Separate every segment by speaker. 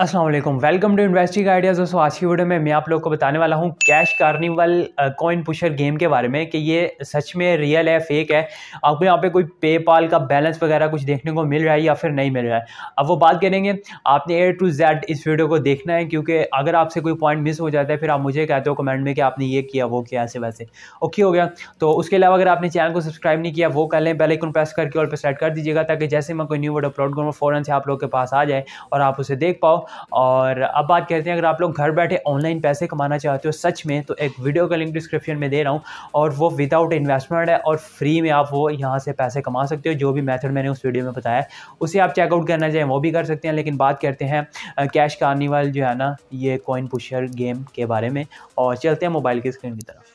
Speaker 1: Aslam welcome to investing ideas दोस्तों आज की वीडियो में मैं आप लोग को बताने वाला हूँ cash carnival coin pusher game के बारे में कि ये सच में रियल है फेक है आपको यहाँ पे कोई पेपाल का बैलेंस वगैरह कुछ देखने को मिल रहा है या फिर नहीं मिल रहा है अब वो बात करेंगे आपने ए टू जेड इस वीडियो को देखना है क्योंकि अगर आपसे कोई पॉइंट मिस हो जाता है फिर आप मुझे कहते हो कमेंट में कि आपने ये किया वो किया ऐसे वैसे ओके हो गया तो उसके अलावा अगर आपने चैनल को सब्सक्राइब नहीं किया वो कर लें पहले कौन प्रेस करके और पर सेट कर दीजिएगा ताकि जैसे मैं कोई न्यू वीडियो अपलोड करूँ फ़ौरन से आप लोग के पास आ जाए और आप उसे देख पाओ और अब बात करते हैं अगर आप लोग घर बैठे ऑनलाइन पैसे कमाना चाहते हो सच में तो एक वीडियो का लिंक डिस्क्रिप्शन में दे रहा हूँ और वो विदाउट इन्वेस्टमेंट है और फ्री में आप वो यहाँ से पैसे कमा सकते हो जो भी मैथड मैंने उस वीडियो में बताया उसे आप चेकआउट करना चाहें वो भी कर सकते हैं लेकिन बात करते हैं कैश कार्निवल जो है ना ये कॉइन पुशर गेम के बारे में और चलते हैं मोबाइल की स्क्रीन की तरफ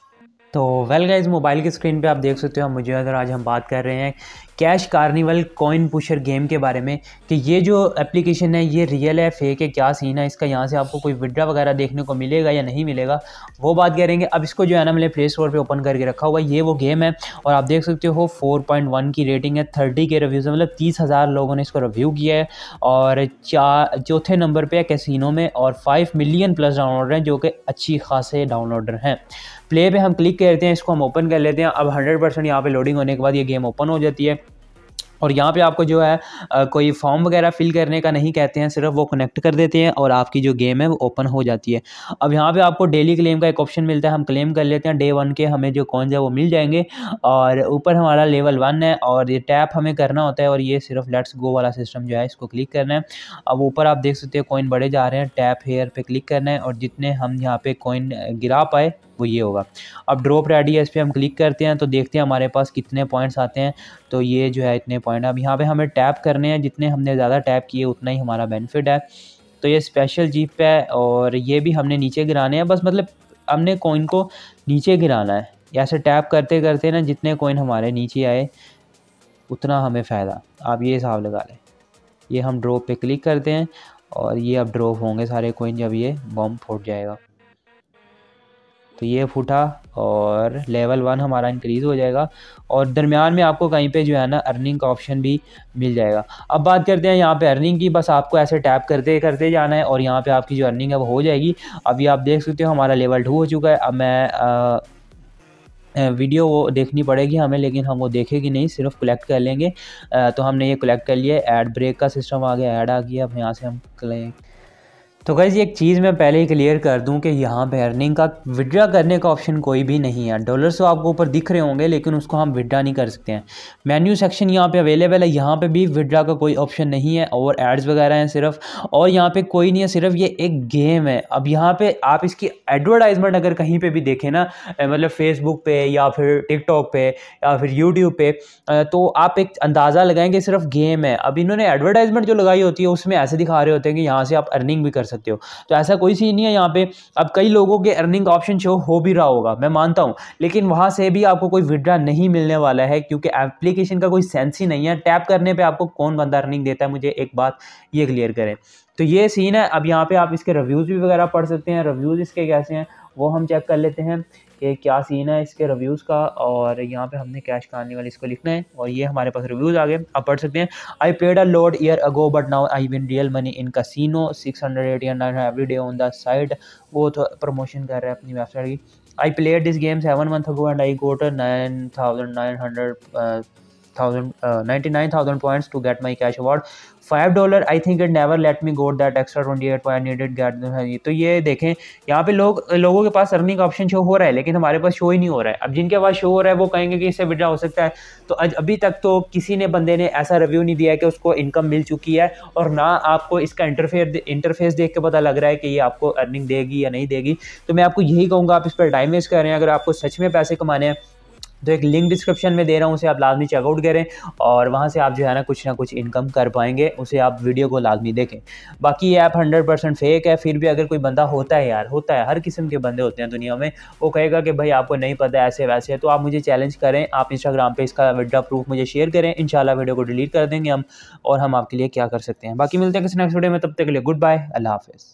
Speaker 1: तो वेल गाइज मोबाइल की स्क्रीन पे आप देख सकते हो मुझे अगर आज हम बात कर रहे हैं cash carnival coin pusher game के बारे में कि ये जो एप्लीकेशन है ये रियल है फेक है क्या सीन है इसका यहाँ से आपको कोई विड्रा वगैरह देखने को मिलेगा या नहीं मिलेगा वो बात करेंगे अब इसको जो है ना मैंने प्ले स्टोर पर ओपन करके रखा हुआ ये वो गेम है और आप देख सकते हो 4.1 की रेटिंग है थर्टी के रिव्यूज़ मतलब तीस हज़ार लोगों ने इसको रिव्यू किया है और चार चौथे नंबर पर है कैसीनो में और फाइव मिलियन प्लस डाउनलोडर हैं जो कि अच्छी खासे डाउनलोडर हैं प्ले पे हम क्लिक करते हैं इसको हम ओपन कर लेते हैं अब 100 परसेंट यहाँ पर लोडिंग होने के बाद ये गेम ओपन हो जाती है और यहाँ पे आपको जो है कोई फॉर्म वगैरह फिल करने का नहीं कहते हैं सिर्फ वो कनेक्ट कर देते हैं और आपकी जो गेम है वो ओपन हो जाती है अब यहाँ पे आपको डेली क्लेम का एक ऑप्शन मिलता है हम क्लेम कर लेते हैं डे वन के हमें जो कौन है वो मिल जाएंगे और ऊपर हमारा लेवल वन है और ये टैप हमें करना होता है और ये सिर्फ लेट्स गो वाला सिस्टम जो है इसको क्लिक करना है अब ऊपर आप देख सकते हो कॉइन बढ़े जा रहे हैं टैप हेयर पर क्लिक करना है और जितने हम यहाँ पर कॉइन गिरा पाए वो ये होगा अब ड्रॉप रेडियस पे हम क्लिक करते हैं तो देखते हैं हमारे पास कितने पॉइंट्स आते हैं तो ये जो है इतने पॉइंट अब यहाँ पर हमें टैप करने हैं जितने हमने ज़्यादा टैप किए उतना ही हमारा बेनिफिट है तो ये स्पेशल जीप है और ये भी हमने नीचे गिराने हैं बस मतलब हमने कोइन को नीचे गिराना है ऐसे टैप करते करते ना जितने कोइन हमारे नीचे आए उतना हमें फ़ायदा आप ये हिसाब लगा लें ये हम ड्रॉप पे क्लिक करते हैं और ये अब ड्रॉप होंगे सारे कोइन जब ये बम फूट जाएगा तो ये फुटा और लेवल वन हमारा इंक्रीज़ हो जाएगा और दरमियान में आपको कहीं पे जो है ना अर्निंग का ऑप्शन भी मिल जाएगा अब बात करते हैं यहाँ पे अर्निंग की बस आपको ऐसे टैप करते करते जाना है और यहाँ पे आपकी जो अर्निंग है वो हो जाएगी अभी आप देख सकते हो हमारा लेवल टू हो चुका है अब मैं आ, वीडियो वो देखनी पड़ेगी हमें लेकिन हम वो देखेगी नहीं सिर्फ कलेक्ट कर लेंगे तो हमने ये कलेक्ट कर लिया एड ब्रेक का सिस्टम आ गया ऐड आ गया अब यहाँ से हम कलेक्ट तो गैज़ एक चीज़ मैं पहले ही क्लियर कर दूं कि यहाँ पे अर्निंग का विड्रा करने का ऑप्शन कोई भी नहीं है डॉलर्स तो आपको ऊपर दिख रहे होंगे लेकिन उसको हम विड्रा नहीं कर सकते हैं मेन्यू सेक्शन यहाँ पे अवेलेबल है यहाँ पे भी विड्रा का कोई ऑप्शन नहीं है और एड्स वगैरह हैं सिर्फ और यहाँ पर कोई नहीं है सिर्फ ये एक गेम है अब यहाँ पर आप इसकी एडवर्टाइजमेंट अगर कहीं पर भी देखें ना मतलब फेसबुक पर या फिर टिकटॉक पर या फिर यूट्यूब पर तो आप एक अंदाज़ा लगाएँ कि सिर्फ गेम है अब इन्होंने एडवर्टाइजमेंट जो लगाई होती है उसमें ऐसे दिखा रहे होते हैं कि यहाँ से आप अर्निंग भी कर सकते सकते हो तो ऐसा कोई सीन नहीं है यहाँ पे अब कई लोगों के अर्निंग ऑप्शन शो हो भी रहा होगा मैं मानता हूँ लेकिन वहाँ से भी आपको कोई विड्रा नहीं मिलने वाला है क्योंकि एप्लीकेशन का कोई सेंस ही नहीं है टैप करने पर आपको कौन बंदा अर्निंग देता है मुझे एक बात ये क्लियर करें तो ये सीन है अब यहाँ पे आप इसके रिव्यूज़ भी वगैरह पढ़ सकते हैं रिव्यूज़ इसके कैसे हैं वो हम चेक कर लेते हैं कि क्या सीन है इसके रिव्यूज़ का और यहाँ पे हमने कैश कहानी वाले इसको लिखना है और ये हमारे पास रिव्यूज़ आ गए आप पढ़ सकते हैं I paid a load year ago but now I win real money in casino six hundred eight nine every day on the side वो तो प्रमोशन कर रहे हैं अपनी वेबसाइट की I played this game seven month ago and I got nine thousand nine hundred thousand uh, 99000 points to get my cash award five dollar I think it never let me got that extra twenty eight point eight get तो ये देखें यहाँ पे लोग लोगों के पास earning option show हो रहा है लेकिन हमारे पास शो ही नहीं हो रहा है अब जिनके पास शो हो रहा है वो कहेंगे कि इससे विड्रा हो सकता है तो आज अभी तक तो किसी ने बंदे ने ऐसा रिव्यू नहीं दिया है कि उसको इनकम मिल चुकी है और ना आपको इसका इंटरफेयर इंटरफेस देख के पता लग रहा है कि ये आपको अर्निंग देगी या नहीं देगी तो मैं आपको यही कहूँगा आप इस पर टाइम वेस्ट कर रहे हैं अगर आपको सच में पैसे कमाने हैं तो एक लिंक डिस्क्रिप्शन में दे रहा हूँ उसे आप लाजमी चेकआउट करें और वहाँ से आप जो है ना कुछ ना कुछ इनकम कर पाएंगे उसे आप वीडियो को लाजमी देखें बाकी ये ऐप हंड्रेड परसेंट फेक है फिर भी अगर कोई बंदा होता है यार होता है हर किस्म के बंदे होते हैं दुनिया में वो कहेगा कि भाई आपको नहीं पता ऐसे वैसे तो आप मुझे चैलेंज करें आप इंस्टाग्राम पर इसका विड्रा प्रूफ मुझे शेयर करें इन वीडियो को डिलीट कर देंगे हम और हम आपके लिए क्या कर सकते हैं बाकी मिलते हैं किसी नेक्स्ट वीडियो में तब तक के लिए गुड बाय अल्लाह हाफिज़